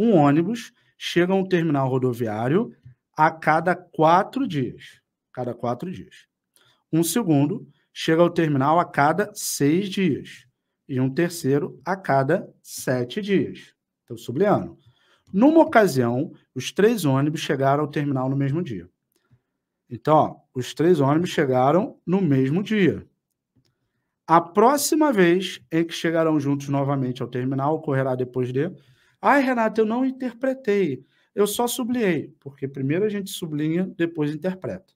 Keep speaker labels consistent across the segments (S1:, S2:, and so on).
S1: um ônibus chega a um terminal rodoviário a cada quatro dias. Cada quatro dias. Um segundo chega ao terminal a cada seis dias. E um terceiro a cada sete dias. Então, sublinhando. Numa ocasião, os três ônibus chegaram ao terminal no mesmo dia. Então, ó, os três ônibus chegaram no mesmo dia. A próxima vez em que chegarão juntos novamente ao terminal ocorrerá depois de Ai, Renato, eu não interpretei, eu só sublinhei, porque primeiro a gente sublinha, depois interpreta.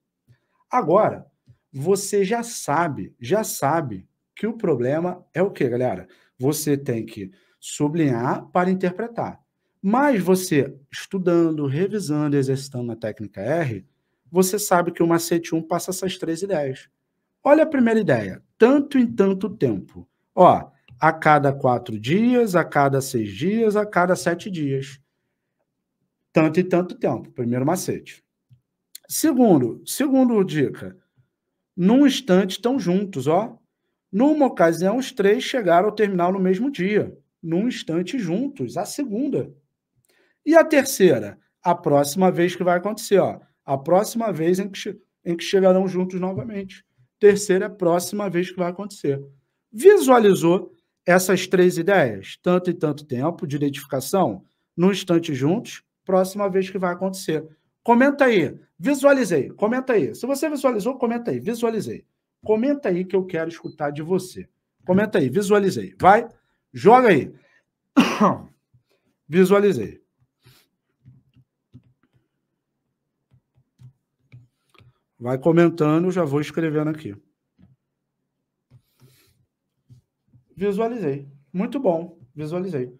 S1: Agora, você já sabe, já sabe que o problema é o que, galera? Você tem que sublinhar para interpretar. Mas você, estudando, revisando, exercitando a técnica R, você sabe que o macete 1 passa essas três ideias. Olha a primeira ideia, tanto em tanto tempo. Ó, a cada quatro dias, a cada seis dias, a cada sete dias. Tanto e tanto tempo, primeiro macete. Segundo, segundo dica, num instante estão juntos, ó. Numa ocasião, os três chegaram ao terminal no mesmo dia, num instante juntos, a segunda. E a terceira, a próxima vez que vai acontecer, ó. A próxima vez em que, em que chegarão juntos novamente. Terceira, a próxima vez que vai acontecer. Visualizou, essas três ideias, tanto e tanto tempo de identificação, num instante juntos, próxima vez que vai acontecer. Comenta aí, visualizei, comenta aí. Se você visualizou, comenta aí, visualizei. Comenta aí que eu quero escutar de você. Comenta aí, visualizei. Vai, joga aí. visualizei. Vai comentando, já vou escrevendo aqui. Visualizei. Muito bom. Visualizei.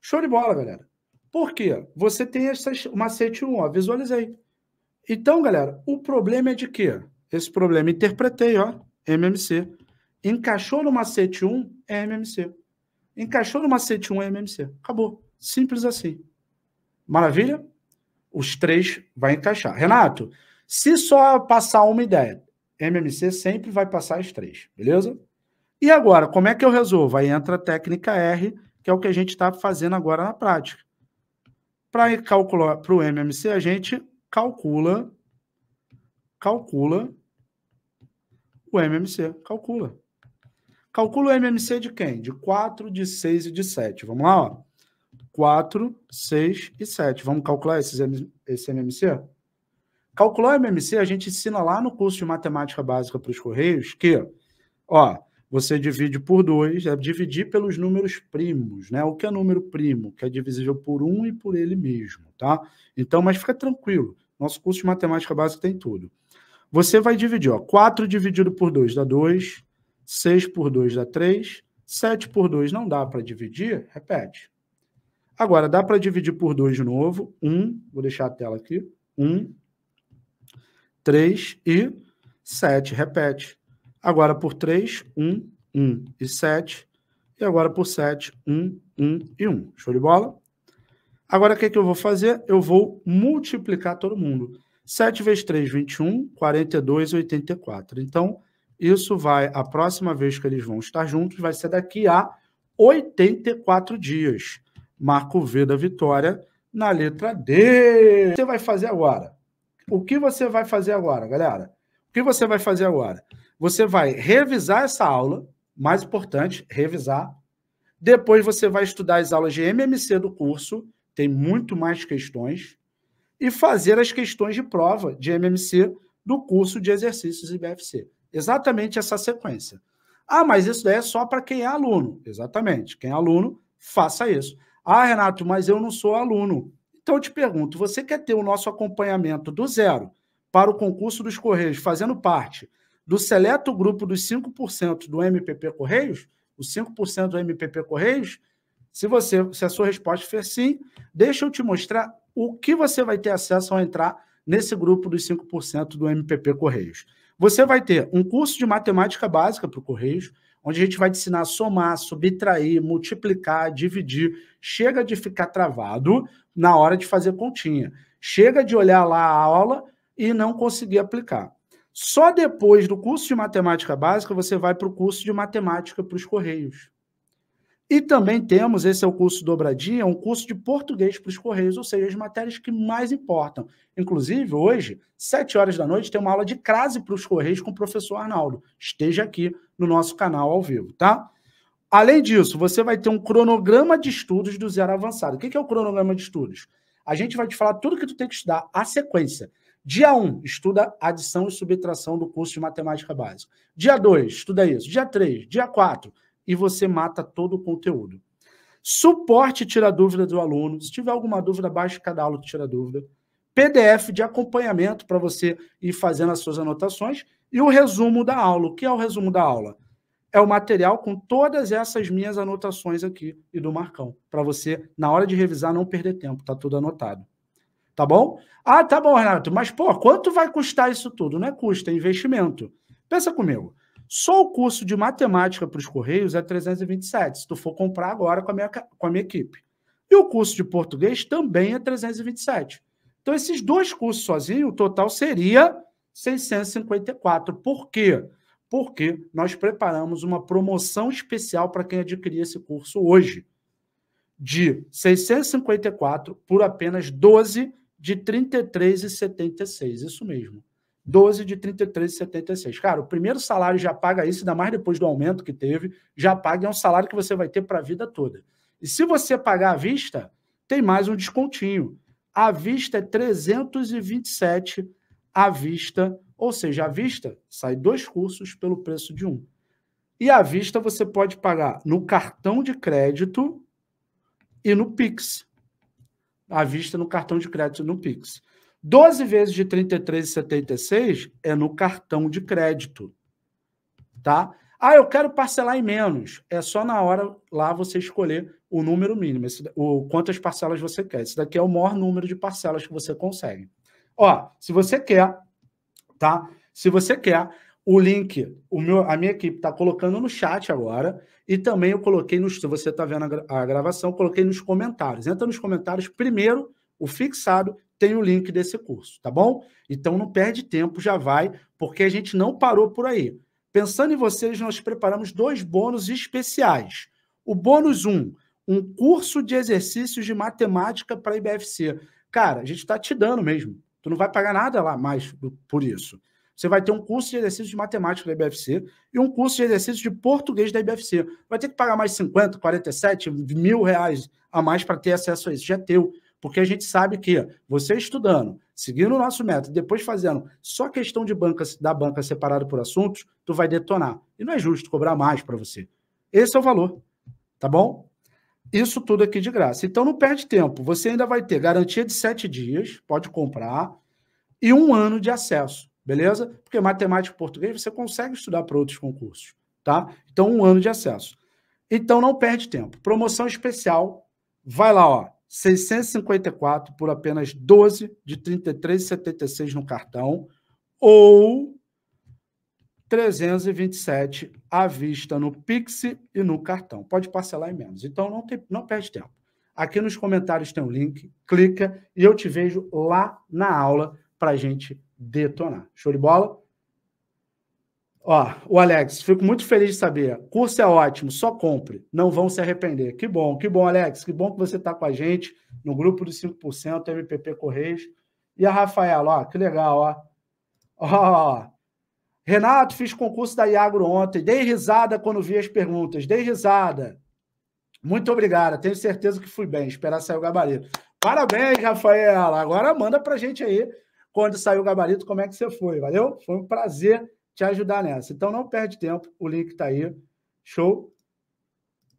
S1: Show de bola, galera. Por quê? Você tem essas, o macete 1, ó, visualizei. Então, galera, o problema é de quê? Esse problema interpretei, ó, MMC. Encaixou no macete 1, é MMC. Encaixou no macete 1, é MMC. Acabou. Simples assim. Maravilha? Os três vai encaixar. Renato, se só passar uma ideia, MMC sempre vai passar as três, beleza? E agora, como é que eu resolvo? Aí entra a técnica R, que é o que a gente está fazendo agora na prática. Para calcular para o MMC, a gente calcula, calcula o MMC, calcula. Calcula o MMC de quem? De 4, de 6 e de 7. Vamos lá, ó. 4, 6 e 7. Vamos calcular esses, esse MMC? Calcular o MMC, a gente ensina lá no curso de Matemática Básica para os Correios que, ó, você divide por 2, é dividir pelos números primos, né? O que é número primo? Que é divisível por 1 um e por ele mesmo, tá? Então, mas fica tranquilo, nosso curso de matemática básica tem tudo. Você vai dividir, ó, 4 dividido por 2 dá 2, 6 por 2 dá 3, 7 por 2 não dá para dividir, repete. Agora, dá para dividir por 2 de novo, 1, um, vou deixar a tela aqui, 1, um, 3 e 7, repete agora por 3, 1, 1 e 7, e agora por 7, 1, 1 e 1. Show de bola? Agora o que, é que eu vou fazer? Eu vou multiplicar todo mundo. 7 vezes 3, 21, 42, 84. Então, isso vai, a próxima vez que eles vão estar juntos, vai ser daqui a 84 dias. Marco V da vitória na letra D. O que você vai fazer agora? O que você vai fazer agora, galera? que você vai fazer agora? Você vai revisar essa aula, mais importante, revisar. Depois você vai estudar as aulas de MMC do curso, tem muito mais questões, e fazer as questões de prova de MMC do curso de exercícios e BFC. Exatamente essa sequência. Ah, mas isso daí é só para quem é aluno. Exatamente. Quem é aluno, faça isso. Ah, Renato, mas eu não sou aluno. Então eu te pergunto: você quer ter o nosso acompanhamento do zero para o concurso dos Correios, fazendo parte do seleto grupo dos 5% do MPP Correios, os 5% do MPP Correios, se, você, se a sua resposta for sim, deixa eu te mostrar o que você vai ter acesso ao entrar nesse grupo dos 5% do MPP Correios. Você vai ter um curso de matemática básica para o Correios, onde a gente vai te ensinar a somar, subtrair, multiplicar, dividir. Chega de ficar travado na hora de fazer continha. Chega de olhar lá a aula e não conseguir aplicar. Só depois do curso de matemática básica você vai para o curso de matemática para os Correios. E também temos, esse é o curso Dobradinha, um curso de português para os Correios, ou seja, as matérias que mais importam. Inclusive, hoje, 7 horas da noite, tem uma aula de crase para os Correios com o professor Arnaldo. Esteja aqui no nosso canal ao vivo, tá? Além disso, você vai ter um cronograma de estudos do zero avançado. O que é o cronograma de estudos? A gente vai te falar tudo que tu tem que estudar, a sequência. Dia 1, um, estuda adição e subtração do curso de matemática básica. Dia 2, estuda isso. Dia 3, dia 4, e você mata todo o conteúdo. Suporte tira dúvida do aluno. Se tiver alguma dúvida, baixa cada aula que tira dúvida. PDF de acompanhamento para você ir fazendo as suas anotações e o resumo da aula. O que é o resumo da aula? É o material com todas essas minhas anotações aqui e do Marcão, para você, na hora de revisar, não perder tempo, está tudo anotado. Tá bom? Ah, tá bom, Renato, mas pô, quanto vai custar isso tudo? Não é custo, é investimento. Pensa comigo. Só o curso de matemática para os Correios é 327, se tu for comprar agora com a, minha, com a minha equipe. E o curso de português também é 327. Então, esses dois cursos sozinhos, o total seria 654. Por quê? Porque nós preparamos uma promoção especial para quem adquirir esse curso hoje. De 654 por apenas 12 de 33,76. Isso mesmo. 12 de 33,76. Cara, o primeiro salário já paga isso, ainda mais depois do aumento que teve, já paga, é um salário que você vai ter para a vida toda. E se você pagar à vista, tem mais um descontinho. À vista é 327 à vista, ou seja, à vista sai dois cursos pelo preço de um. E à vista você pode pagar no cartão de crédito e no Pix à vista no cartão de crédito no Pix. 12 vezes de 33,76 é no cartão de crédito. Tá? Ah, eu quero parcelar em menos. É só na hora lá você escolher o número mínimo, esse, o, quantas parcelas você quer. Esse daqui é o maior número de parcelas que você consegue. Ó, se você quer, tá? Se você quer o link, o meu, a minha equipe está colocando no chat agora e também eu coloquei nos, se você está vendo a, gra a gravação, coloquei nos comentários. Entra nos comentários primeiro, o fixado tem o link desse curso, tá bom? Então não perde tempo, já vai, porque a gente não parou por aí. Pensando em vocês, nós preparamos dois bônus especiais. O bônus 1, um, um curso de exercícios de matemática para IBFC. Cara, a gente está te dando mesmo. Tu não vai pagar nada lá mais por isso. Você vai ter um curso de exercício de matemática da IBFC e um curso de exercício de português da IBFC. Vai ter que pagar mais 50, 47 mil reais a mais para ter acesso a isso. Já é teu. Porque a gente sabe que você estudando, seguindo o nosso método, depois fazendo só questão de banca, da banca separada por assuntos, tu vai detonar. E não é justo cobrar mais para você. Esse é o valor, tá bom? Isso tudo aqui de graça. Então não perde tempo. Você ainda vai ter garantia de sete dias, pode comprar, e um ano de acesso beleza? Porque matemática e português você consegue estudar para outros concursos, tá? Então, um ano de acesso. Então, não perde tempo. Promoção especial, vai lá, ó, 654 por apenas 12 de 33,76 no cartão ou 327 à vista no Pix e no cartão. Pode parcelar em menos. Então, não, tem, não perde tempo. Aqui nos comentários tem um link, clica e eu te vejo lá na aula para a gente detonar. Show de bola? Ó, o Alex, fico muito feliz de saber. Curso é ótimo, só compre, não vão se arrepender. Que bom, que bom, Alex, que bom que você está com a gente no grupo dos 5%, MPP Correios. E a Rafaela, ó, que legal, ó. Ó, Renato, fiz concurso da Iagro ontem. Dei risada quando vi as perguntas. Dei risada. Muito obrigada. Tenho certeza que fui bem. Esperar sair o gabarito. Parabéns, Rafaela. Agora manda a gente aí quando saiu o gabarito, como é que você foi? Valeu? Foi um prazer te ajudar nessa. Então não perde tempo, o link está aí. Show.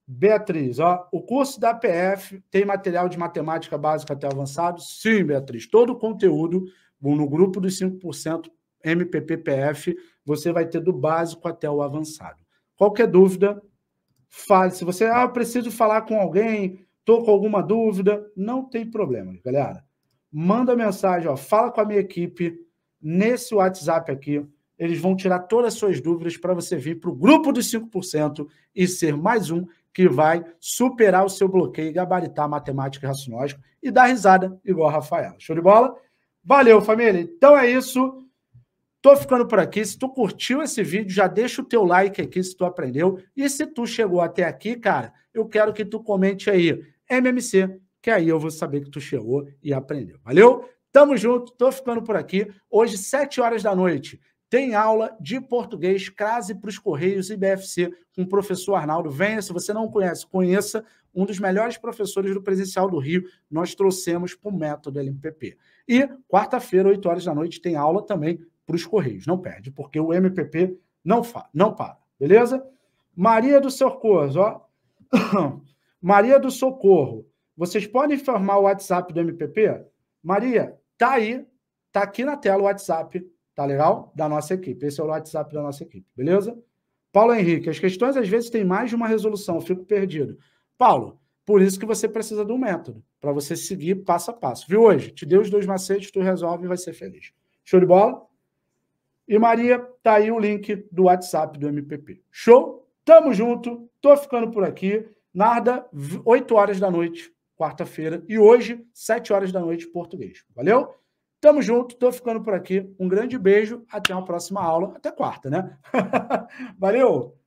S1: Beatriz, ó, o curso da PF tem material de matemática básica até avançado? Sim, Beatriz. Todo o conteúdo no grupo dos 5% MPPPF, você vai ter do básico até o avançado. Qualquer dúvida, fale. Se você, ah, preciso falar com alguém, estou com alguma dúvida, não tem problema, galera manda mensagem, ó, fala com a minha equipe nesse WhatsApp aqui. Eles vão tirar todas as suas dúvidas para você vir para o grupo dos 5% e ser mais um que vai superar o seu bloqueio, gabaritar matemática e raciocínio e dar risada igual a Rafaela. Show de bola? Valeu, família. Então é isso. Tô ficando por aqui. Se tu curtiu esse vídeo, já deixa o teu like aqui se tu aprendeu. E se tu chegou até aqui, cara, eu quero que tu comente aí. MMC, que aí eu vou saber que tu chegou e aprendeu. Valeu? Tamo junto, tô ficando por aqui. Hoje, 7 horas da noite, tem aula de português, crase para os Correios e BFC, com o professor Arnaldo. Venha, se você não conhece, conheça um dos melhores professores do presencial do Rio. Nós trouxemos para o método LMPP. E quarta-feira, 8 horas da noite, tem aula também para os Correios. Não perde, porque o MPP não, fa não para, beleza? Maria do Socorro, ó. Maria do Socorro. Vocês podem formar o WhatsApp do MPP? Maria, tá aí, tá aqui na tela o WhatsApp, tá legal? Da nossa equipe. Esse é o WhatsApp da nossa equipe, beleza? Paulo Henrique, as questões às vezes têm mais de uma resolução, fico perdido. Paulo, por isso que você precisa de um método, para você seguir passo a passo. Viu hoje? Te deu os dois macetes, tu resolve e vai ser feliz. Show de bola? E Maria, tá aí o link do WhatsApp do MPP. Show? Tamo junto, tô ficando por aqui. Narda, 8 horas da noite quarta-feira. E hoje, 7 horas da noite, português. Valeu? Tamo junto, tô ficando por aqui. Um grande beijo, até uma próxima aula, até quarta, né? Valeu!